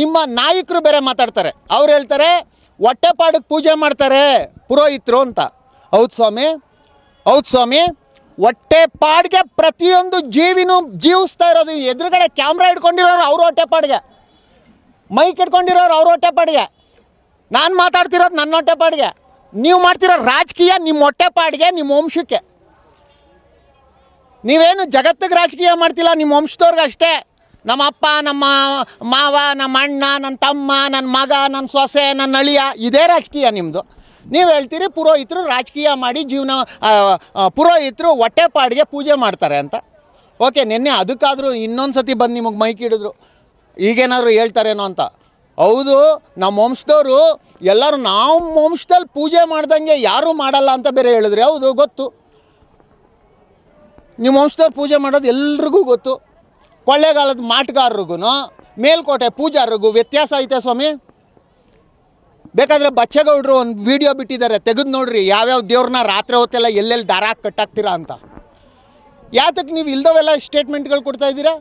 ನಿಮ್ಮ ನಾಯಕರು ಬೇರೆ ಮಾತಾಡ್ತಾರೆ ಅವ್ರು ಹೇಳ್ತಾರೆ ಹೊಟ್ಟೆಪಾಡಕ್ಕೆ ಪೂಜೆ ಮಾಡ್ತಾರೆ ಪುರೋಹಿತರು ಅಂತ ಹೌದು ಸ್ವಾಮಿ ಹೌದು ಸ್ವಾಮಿ ಹೊಟ್ಟೆ ಪಾಡಿಗೆ ಪ್ರತಿಯೊಂದು ಜೀವಿನೂ ಜೀವಿಸ್ತಾ ಇರೋದು ಎದುರುಗಡೆ ಕ್ಯಾಮ್ರಾ ಇಟ್ಕೊಂಡಿರೋರು ಅವ್ರ ಹೊಟ್ಟೆ ಪಾಡಿಗೆ ಮೈಕ್ ಇಟ್ಕೊಂಡಿರೋರು ಅವ್ರ ಹೊಟ್ಟೆ ನಾನು ಮಾತಾಡ್ತಿರೋದು ನನ್ನ ಹೊಟ್ಟೆ ಪಾಡಿಗೆ ನೀವು ಮಾಡ್ತಿರೋ ರಾಜಕೀಯ ನಿಮ್ಮ ಹೊಟ್ಟೆ ಪಾಡಿಗೆ ನಿಮ್ಮ ವಂಶಕ್ಕೆ ನೀವೇನು ಜಗತ್ತಿಗೆ ರಾಜಕೀಯ ಮಾಡ್ತಿಲ್ಲ ನಿಮ್ಮ ವಂಶದವ್ರಿಗೆ ಅಷ್ಟೇ ನಮ್ಮ ಅಪ್ಪ ನಮ್ಮ ಮಾವ ನಮ್ಮ ಅಣ್ಣ ನನ್ನ ತಮ್ಮ ನನ್ನ ಮಗ ನನ್ನ ಸೊಸೆ ನನ್ನ ಅಳಿಯ ಇದೇ ರಾಜಕೀಯ ನಿಮ್ಮದು ನೀವು ಹೇಳ್ತೀರಿ ಪುರೋಹಿತರು ರಾಜಕೀಯ ಮಾಡಿ ಜೀವನ ಪುರೋಹಿತರು ಹೊಟ್ಟೆಪಾಡಿಗೆ ಪೂಜೆ ಮಾಡ್ತಾರೆ ಅಂತ ಓಕೆ ನಿನ್ನೆ ಅದಕ್ಕಾದರೂ ಇನ್ನೊಂದು ಸತಿ ಬಂದು ನಿಮಗೆ ಮೈಕ್ ಹಿಡಿದ್ರು ಈಗೇನಾದ್ರು ಹೇಳ್ತಾರೇನೋ ಅಂತ ಹೌದು ನಮ್ಮ ವಂಶದವರು ಎಲ್ಲರೂ ನಾವು ವಂಶದಲ್ಲಿ ಪೂಜೆ ಮಾಡ್ದಂಗೆ ಯಾರೂ ಮಾಡಲ್ಲ ಅಂತ ಬೇರೆ ಹೇಳಿದ್ರಿ ಹೌದು ಗೊತ್ತು ನಿಮ್ಮ ವಂಶದವ್ರು ಪೂಜೆ ಮಾಡೋದು ಎಲ್ರಿಗೂ ಗೊತ್ತು ಕೊಳ್ಳೇಗಾಲದ ಮಾಟಗಾರರಿಗೂ ಮೇಲ್ಕೋಟೆ ಪೂಜಾರ್ರಿಗೂ ವ್ಯತ್ಯಾಸ ಐತೆ ಸ್ವಾಮಿ ಬೇಕಾದರೆ ಬಚ್ಚೇಗೌಡರು ಒಂದು ವಿಡಿಯೋ ಬಿಟ್ಟಿದ್ದಾರೆ ತೆಗೆದು ನೋಡ್ರಿ ಯಾವ್ಯಾವ ದೇವ್ರನ್ನ ರಾತ್ರಿ ಹೊತ್ತೆಲ್ಲ ಎಲ್ಲೆಲ್ಲಿ ದಾರ ಕಟ್ಟಾಗ್ತೀರಾ ಅಂತ ಯಾತಕ್ಕೆ ನೀವು ಇಲ್ದವೆಲ್ಲ ಸ್ಟೇಟ್ಮೆಂಟ್ಗಳು ಕೊಡ್ತಾ ಇದ್ದೀರಾ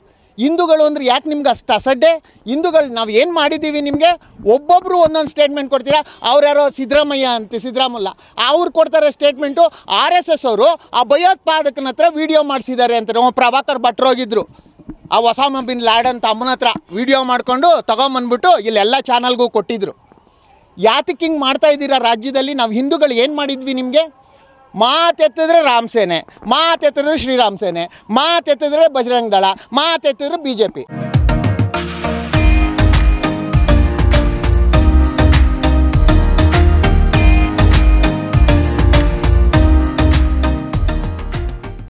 ಹಿಂದೂಗಳು ಅಂದ್ರೆ ಯಾಕೆ ನಿಮ್ಗೆ ಅಷ್ಟು ಅಸಡ್ಡೆ ಹಿಂದೂಗಳು ನಾವು ಏನು ಮಾಡಿದ್ದೀವಿ ನಿಮಗೆ ಒಬ್ಬೊಬ್ಬರು ಒಂದೊಂದು ಸ್ಟೇಟ್ಮೆಂಟ್ ಕೊಡ್ತೀರಾ ಅವ್ರ್ಯಾರೋ ಸಿದ್ದರಾಮಯ್ಯ ಅಂತ ಸಿದ್ದರಾಮಲ್ಲ ಅವ್ರು ಕೊಡ್ತಾರೆ ಸ್ಟೇಟ್ಮೆಂಟು ಆರ್ ಎಸ್ ಎಸ್ ಅವರು ಆ ಭಯೋತ್ಪಾದಕನ ಹತ್ರ ವಿಡಿಯೋ ಮಾಡಿಸಿದ್ದಾರೆ ಅಂತ ಪ್ರಭಾಕರ್ ಭಟ್ರು ಹೋಗಿದ್ರು ಆ ಒಸಾಮ ಬಿನ್ ಲ್ಯಾಡ್ ಅಂತ ಅಮ್ಮನ ಹತ್ರ ವಿಡಿಯೋ ಮಾಡಿಕೊಂಡು ತಗೊಂಬಂದ್ಬಿಟ್ಟು ಇಲ್ಲೆಲ್ಲ ಚಾನಲ್ಗೂ ಕೊಟ್ಟಿದ್ರು ಯಾತಕ್ಕೆ ಹಿಂಗೆ ಮಾಡ್ತಾ ಇದ್ದೀರಾ ರಾಜ್ಯದಲ್ಲಿ ನಾವು ಹಿಂದೂಗಳು ಏನು ಮಾಡಿದ್ವಿ ನಿಮಗೆ ಮಾತೆತ್ತಿದ್ರೆ ರಾಮಸೇನೆ ಮಾತೆತ್ತಿದ್ರೆ ಶ್ರೀರಾಮ್ ಸೇನೆ ಮಾತೆತ್ತಿದ್ರೆ ಬಜರಂಗ ದಳ ಮಾತೆತ್ತಿದ್ರೆ ಬಿ ಜೆ ಪಿ